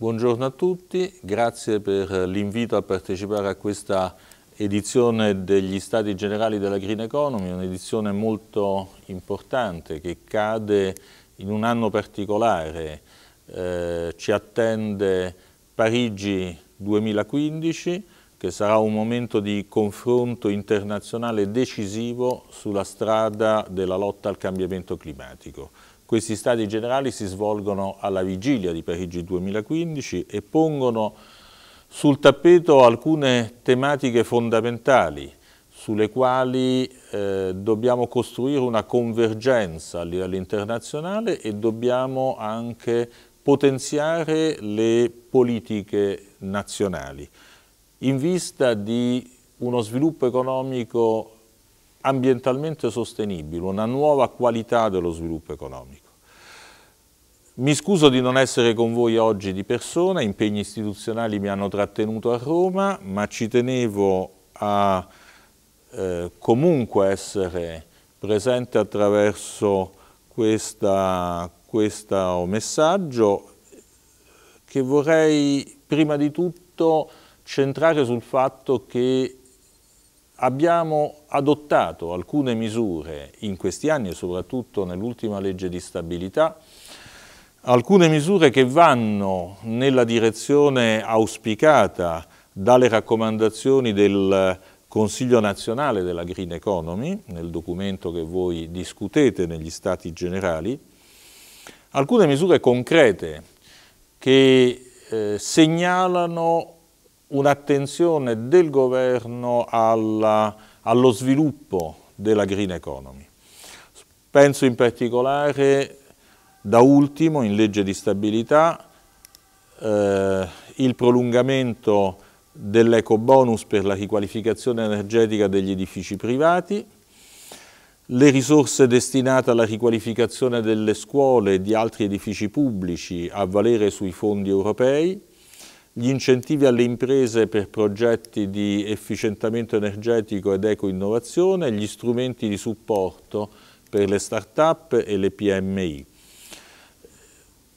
Buongiorno a tutti, grazie per l'invito a partecipare a questa edizione degli Stati Generali della Green Economy, un'edizione molto importante che cade in un anno particolare. Eh, ci attende Parigi 2015 che sarà un momento di confronto internazionale decisivo sulla strada della lotta al cambiamento climatico. Questi stati generali si svolgono alla vigilia di Parigi 2015 e pongono sul tappeto alcune tematiche fondamentali sulle quali eh, dobbiamo costruire una convergenza a livello internazionale e dobbiamo anche potenziare le politiche nazionali in vista di uno sviluppo economico ambientalmente sostenibile, una nuova qualità dello sviluppo economico. Mi scuso di non essere con voi oggi di persona, impegni istituzionali mi hanno trattenuto a Roma, ma ci tenevo a eh, comunque essere presente attraverso questo oh, messaggio che vorrei prima di tutto centrare sul fatto che Abbiamo adottato alcune misure in questi anni, soprattutto nell'ultima legge di stabilità, alcune misure che vanno nella direzione auspicata dalle raccomandazioni del Consiglio nazionale della Green Economy, nel documento che voi discutete negli Stati Generali, alcune misure concrete che eh, segnalano un'attenzione del governo alla, allo sviluppo della green economy. Penso in particolare, da ultimo, in legge di stabilità, eh, il prolungamento dell'eco bonus per la riqualificazione energetica degli edifici privati, le risorse destinate alla riqualificazione delle scuole e di altri edifici pubblici a valere sui fondi europei, gli incentivi alle imprese per progetti di efficientamento energetico ed eco-innovazione, gli strumenti di supporto per le start-up e le PMI.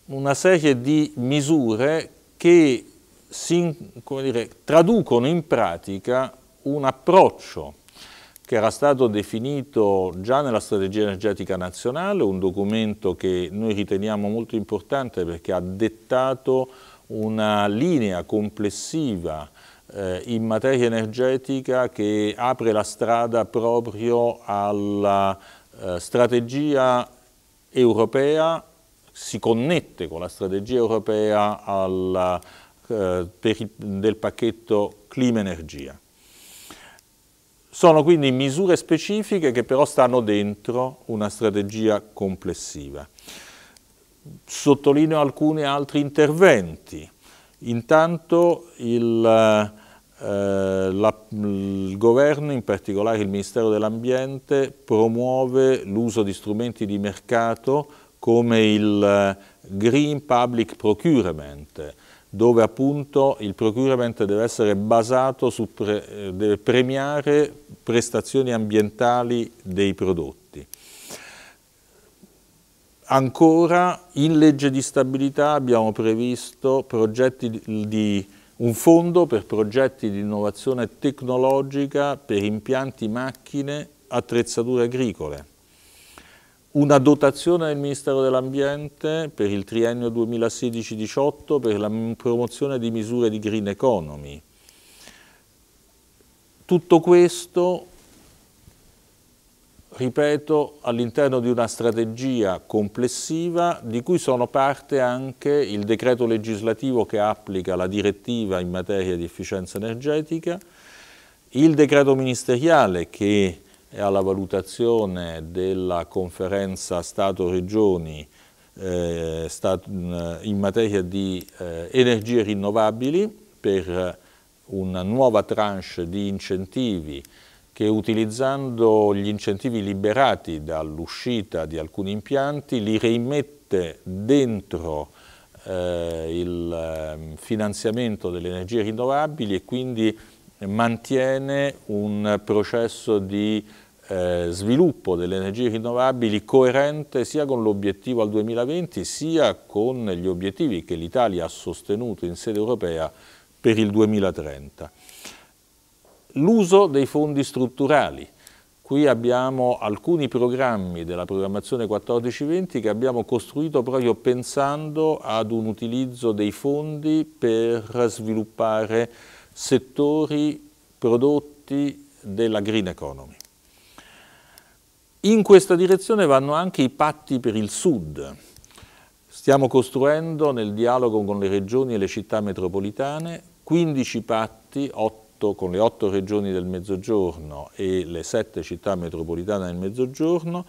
Una serie di misure che si, dire, traducono in pratica un approccio che era stato definito già nella strategia energetica nazionale, un documento che noi riteniamo molto importante perché ha dettato una linea complessiva eh, in materia energetica che apre la strada proprio alla eh, strategia europea, si connette con la strategia europea alla, eh, per, del pacchetto clima-energia. Sono quindi misure specifiche che però stanno dentro una strategia complessiva sottolineo alcuni altri interventi. Intanto il, eh, la, il, governo, in particolare il Ministero dell'Ambiente, promuove l'uso di strumenti di mercato come il eh, Green Public Procurement, dove appunto il procurement deve essere basato su pre, eh, deve premiare prestazioni ambientali dei prodotti Ancora in legge di stabilità abbiamo previsto di, un fondo per progetti di innovazione tecnologica per impianti, macchine, attrezzature agricole. Una dotazione del Ministero dell'Ambiente per il triennio 2016-18 per la promozione di misure di green economy. Tutto questo ripeto, all'interno di una strategia complessiva di cui sono parte anche il decreto legislativo che applica la direttiva in materia di efficienza energetica, il decreto ministeriale che è alla valutazione della conferenza Stato-Regioni eh, eh in materia di eh, energie rinnovabili per una nuova tranche di incentivi che utilizzando gli incentivi liberati dall'uscita di alcuni impianti li rimette dentro eh, il ehm, finanziamento delle energie rinnovabili e quindi mantiene un processo di eh, sviluppo delle energie rinnovabili coerente sia con l'obiettivo al 2020 sia con gli obiettivi che l'Italia ha sostenuto in sede europea per il 2030. L'uso dei fondi strutturali. Qui abbiamo alcuni programmi della programmazione 14-20 che abbiamo costruito proprio pensando ad un utilizzo dei fondi per sviluppare settori, prodotti della green economy. In questa direzione vanno anche i patti per il Sud. Stiamo costruendo nel dialogo con le regioni e le città metropolitane 15 patti, 8 8, con le otto regioni del Mezzogiorno e le sette città metropolitane del Mezzogiorno,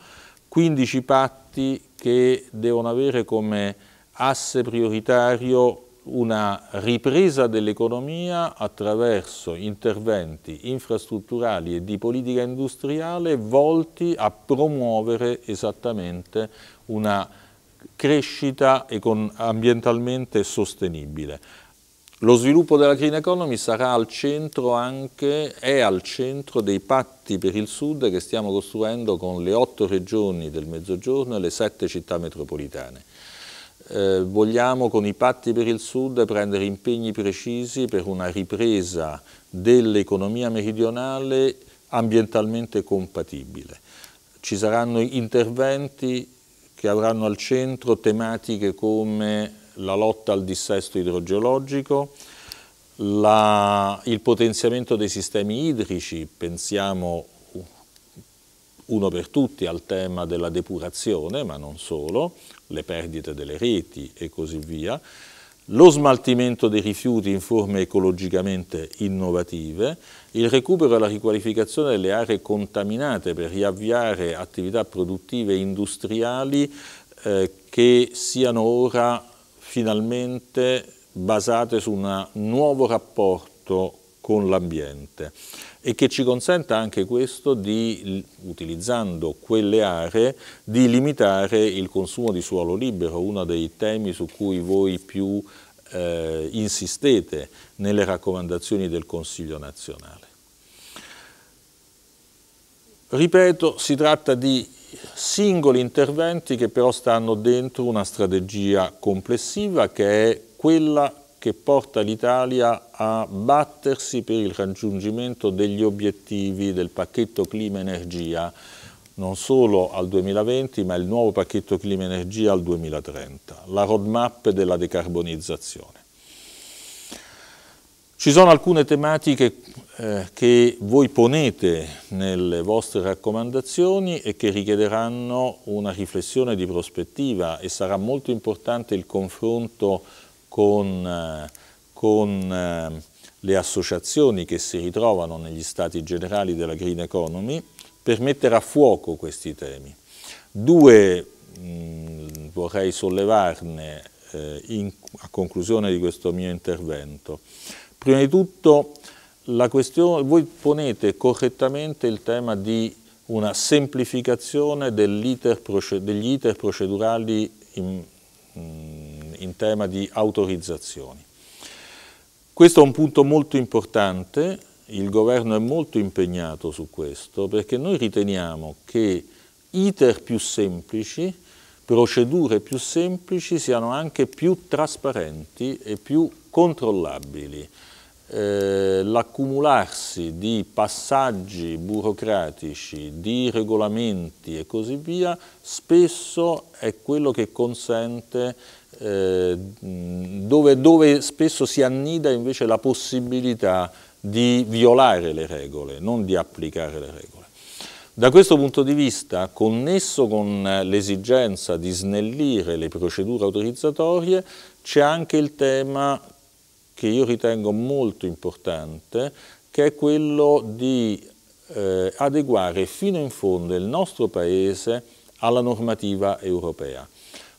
15 patti che devono avere come asse prioritario una ripresa dell'economia attraverso interventi infrastrutturali e di politica industriale volti a promuovere esattamente una crescita ambientalmente sostenibile. Lo sviluppo della Green Economy sarà al centro anche, è al centro dei patti per il Sud che stiamo costruendo con le otto regioni del Mezzogiorno e le sette città metropolitane. Eh, vogliamo con i patti per il Sud prendere impegni precisi per una ripresa dell'economia meridionale ambientalmente compatibile. Ci saranno interventi che avranno al centro tematiche come la lotta al dissesto idrogeologico, la, il potenziamento dei sistemi idrici, pensiamo uno per tutti al tema della depurazione, ma non solo, le perdite delle reti e così via, lo smaltimento dei rifiuti in forme ecologicamente innovative, il recupero e la riqualificazione delle aree contaminate per riavviare attività produttive e industriali eh, che siano ora finalmente basate su un nuovo rapporto con l'ambiente e che ci consenta anche questo di, utilizzando quelle aree, di limitare il consumo di suolo libero, uno dei temi su cui voi più eh, insistete nelle raccomandazioni del Consiglio nazionale. Ripeto, si tratta di singoli interventi che però stanno dentro una strategia complessiva che è quella che porta l'Italia a battersi per il raggiungimento degli obiettivi del pacchetto clima-energia non solo al 2020 ma il nuovo pacchetto clima-energia al 2030, la roadmap della decarbonizzazione. Ci sono alcune tematiche eh, che voi ponete nelle vostre raccomandazioni e che richiederanno una riflessione di prospettiva e sarà molto importante il confronto con, eh, con eh, le associazioni che si ritrovano negli stati generali della Green Economy per mettere a fuoco questi temi. Due mh, mm, vorrei sollevarne eh, in, a conclusione di questo mio intervento. Prima di tutto voi ponete correttamente il tema di una semplificazione iter degli iter procedurali in, mm, in tema di autorizzazioni. Questo è un punto molto importante, il governo è molto impegnato su questo perché noi riteniamo che iter più semplici, procedure più semplici siano anche più trasparenti e più controllabili. Eh, l'accumularsi di passaggi burocratici, di regolamenti e così via, spesso è quello che consente, eh, dove, dove spesso si annida invece la possibilità di violare le regole, non di applicare le regole. Da questo punto di vista, connesso con l'esigenza di snellire le procedure autorizzatorie, c'è anche il tema che io ritengo molto importante, che è quello di eh, adeguare fino in fondo il nostro Paese alla normativa europea.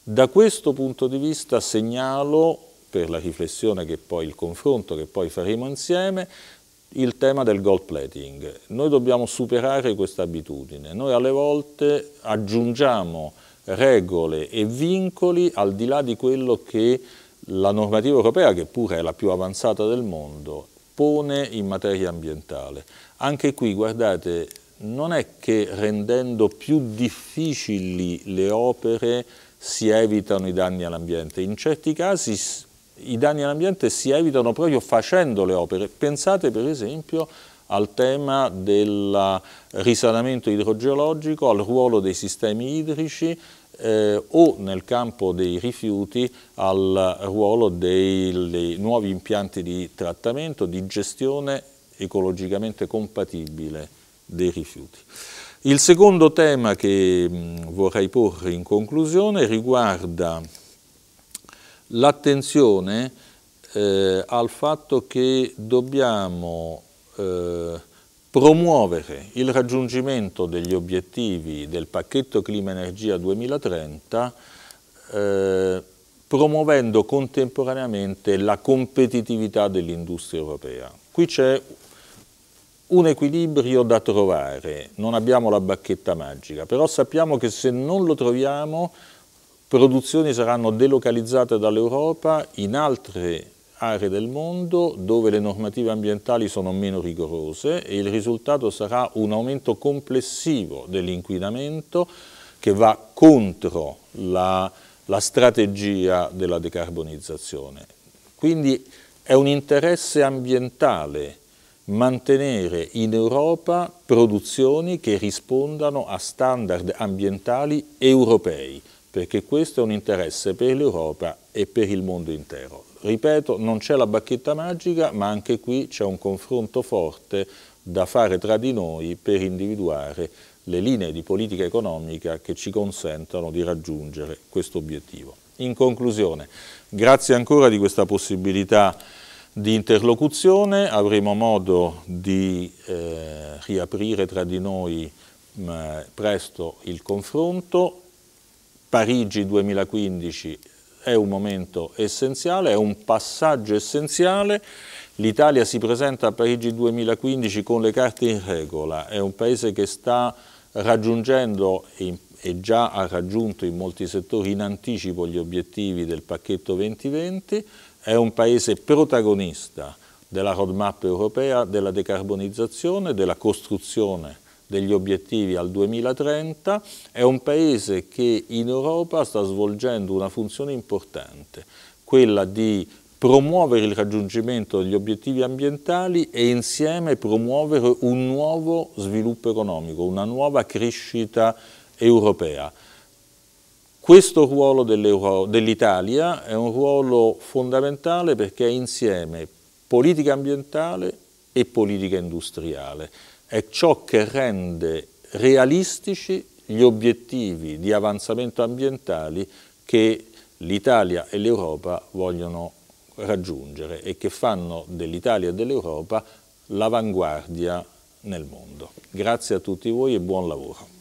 Da questo punto di vista segnalo, per la riflessione che poi, il confronto che poi faremo insieme, il tema del gold plating. Noi dobbiamo superare questa abitudine. Noi alle volte aggiungiamo regole e vincoli al di là di quello che la normativa europea, che pure è la più avanzata del mondo, pone in materia ambientale. Anche qui, guardate, non è che rendendo più difficili le opere si evitano i danni all'ambiente. In certi casi i danni all'ambiente si evitano proprio facendo le opere. Pensate per esempio al tema del risanamento idrogeologico, al ruolo dei sistemi idrici, eh, o nel campo dei rifiuti al ruolo dei, dei nuovi impianti di trattamento, di gestione ecologicamente compatibile dei rifiuti. Il secondo tema che mh, mm, vorrei porre in conclusione riguarda l'attenzione eh, al fatto che dobbiamo eh, promuovere il raggiungimento degli obiettivi del pacchetto clima-energia 2030 eh, promuovendo contemporaneamente la competitività dell'industria europea. Qui c'è un equilibrio da trovare, non abbiamo la bacchetta magica, però sappiamo che se non lo troviamo produzioni saranno delocalizzate dall'Europa in altre aree del mondo dove le normative ambientali sono meno rigorose e il risultato sarà un aumento complessivo dell'inquinamento che va contro la, la strategia della decarbonizzazione. Quindi è un interesse ambientale mantenere in Europa produzioni che rispondano a standard ambientali europei, perché questo è un interesse per l'Europa e per il mondo intero. Ripeto, non c'è la bacchetta magica, ma anche qui c'è un confronto forte da fare tra di noi per individuare le linee di politica economica che ci consentano di raggiungere questo obiettivo. In conclusione, grazie ancora di questa possibilità di interlocuzione, avremo modo di eh, riaprire tra di noi mh, presto il confronto. Parigi 2015 è un momento essenziale, è un passaggio essenziale. L'Italia si presenta a Parigi 2015 con le carte in regola, è un paese che sta raggiungendo e già ha raggiunto in molti settori in anticipo gli obiettivi del pacchetto 2020, è un paese protagonista della roadmap europea, della decarbonizzazione, della costruzione europea degli obiettivi al 2030, è un paese che in Europa sta svolgendo una funzione importante, quella di promuovere il raggiungimento degli obiettivi ambientali e insieme promuovere un nuovo sviluppo economico, una nuova crescita europea. Questo ruolo dell'Italia è un ruolo fondamentale perché è insieme politica ambientale e politica industriale è ciò che rende realistici gli obiettivi di avanzamento ambientali che l'Italia e l'Europa vogliono raggiungere e che fanno dell'Italia e dell'Europa l'avanguardia nel mondo. Grazie a tutti voi e buon lavoro.